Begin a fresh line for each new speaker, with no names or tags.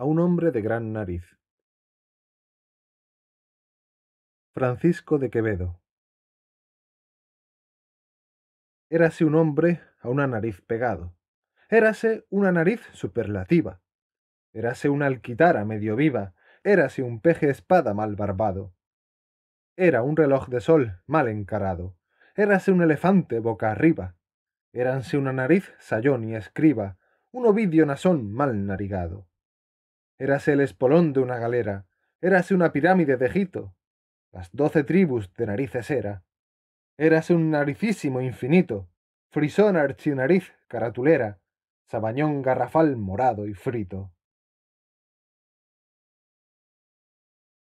a un hombre de gran nariz. Francisco de Quevedo. Érase un hombre a una nariz pegado.
Érase una nariz superlativa. Érase una alquitara medio viva. Érase un peje espada mal barbado. Era un reloj de sol mal encarado. Érase un elefante boca arriba. Éranse una nariz sayón y escriba. Un ovidio nasón mal narigado. Eras el espolón de una galera, eras una pirámide de Egipto, las doce tribus de narices era, Eras un naricísimo infinito, frisón archinariz caratulera,
sabañón garrafal morado y frito.